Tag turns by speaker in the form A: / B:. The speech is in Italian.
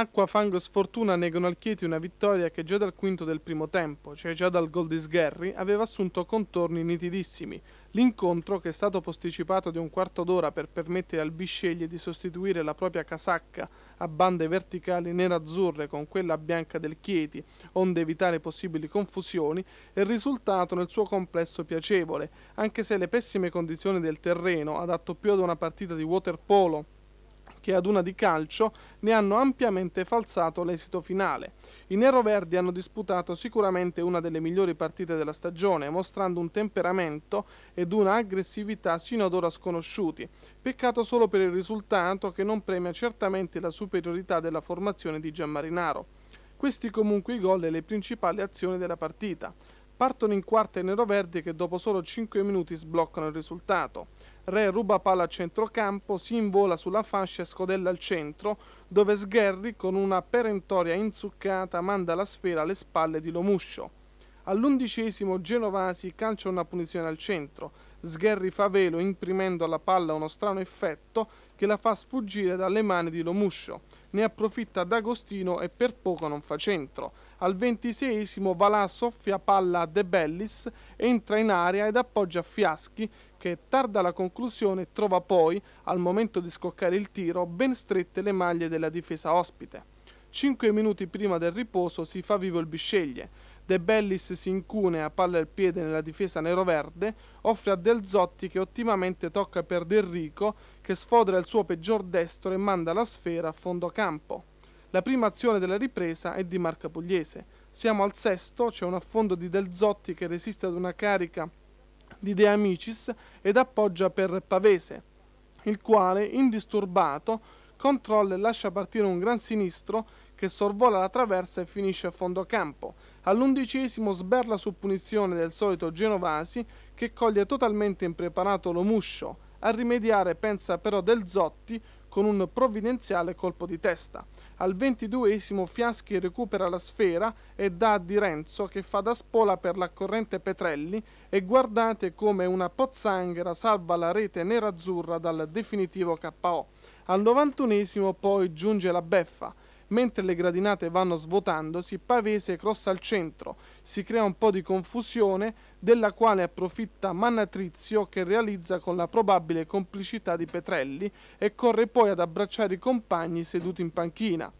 A: Acqua, fango e sfortuna negano al Chieti una vittoria che già dal quinto del primo tempo, cioè già dal gol di Sgherri, aveva assunto contorni nitidissimi. L'incontro, che è stato posticipato di un quarto d'ora per permettere al Bisceglie di sostituire la propria casacca a bande verticali nero-azzurre con quella bianca del Chieti, onde evitare possibili confusioni, è risultato nel suo complesso piacevole, anche se le pessime condizioni del terreno, adatto più ad una partita di waterpolo che ad una di calcio ne hanno ampiamente falsato l'esito finale. I neroverdi hanno disputato sicuramente una delle migliori partite della stagione, mostrando un temperamento ed una aggressività sino ad ora sconosciuti. Peccato solo per il risultato che non premia certamente la superiorità della formazione di Giammarinaro. Questi comunque i gol e le principali azioni della partita. Partono in quarta i neroverdi che dopo solo 5 minuti sbloccano il risultato. Re ruba palla a centrocampo, si invola sulla fascia e scodella al centro, dove Sgherri con una perentoria inzuccata manda la sfera alle spalle di Lomuscio. All'undicesimo Genovasi calcia una punizione al centro, Sgherri fa velo imprimendo alla palla uno strano effetto che la fa sfuggire dalle mani di Lomuscio. Ne approfitta D'Agostino e per poco non fa centro. Al ventiseiesimo Valà soffia palla a De Bellis, entra in area ed appoggia Fiaschi che tarda la conclusione e trova poi, al momento di scoccare il tiro, ben strette le maglie della difesa ospite. Cinque minuti prima del riposo si fa vivo il Bisceglie. De Bellis si incune a palla al piede nella difesa neroverde, offre a Del Zotti che ottimamente tocca per Del Rico che sfodera il suo peggior destro e manda la sfera a fondo campo. La prima azione della ripresa è di Marca Pugliese. Siamo al sesto, c'è un affondo di Del Zotti che resiste ad una carica di De Amicis ed appoggia per Pavese, il quale, indisturbato, controlla e lascia partire un gran sinistro che sorvola la traversa e finisce a fondo campo. All'undicesimo sberla su punizione del solito Genovasi che coglie totalmente impreparato lo muscio. A rimediare pensa però del Zotti con un provvidenziale colpo di testa. Al ventiduesimo Fiaschi recupera la sfera e dà a Di Renzo che fa da spola per l'accorrente Petrelli e guardate come una pozzanghera salva la rete nerazzurra dal definitivo KO. Al novantunesimo poi giunge la beffa. Mentre le gradinate vanno svuotandosi, Pavese crossa al centro, si crea un po' di confusione, della quale approfitta Mannatrizio che realizza con la probabile complicità di Petrelli e corre poi ad abbracciare i compagni seduti in panchina.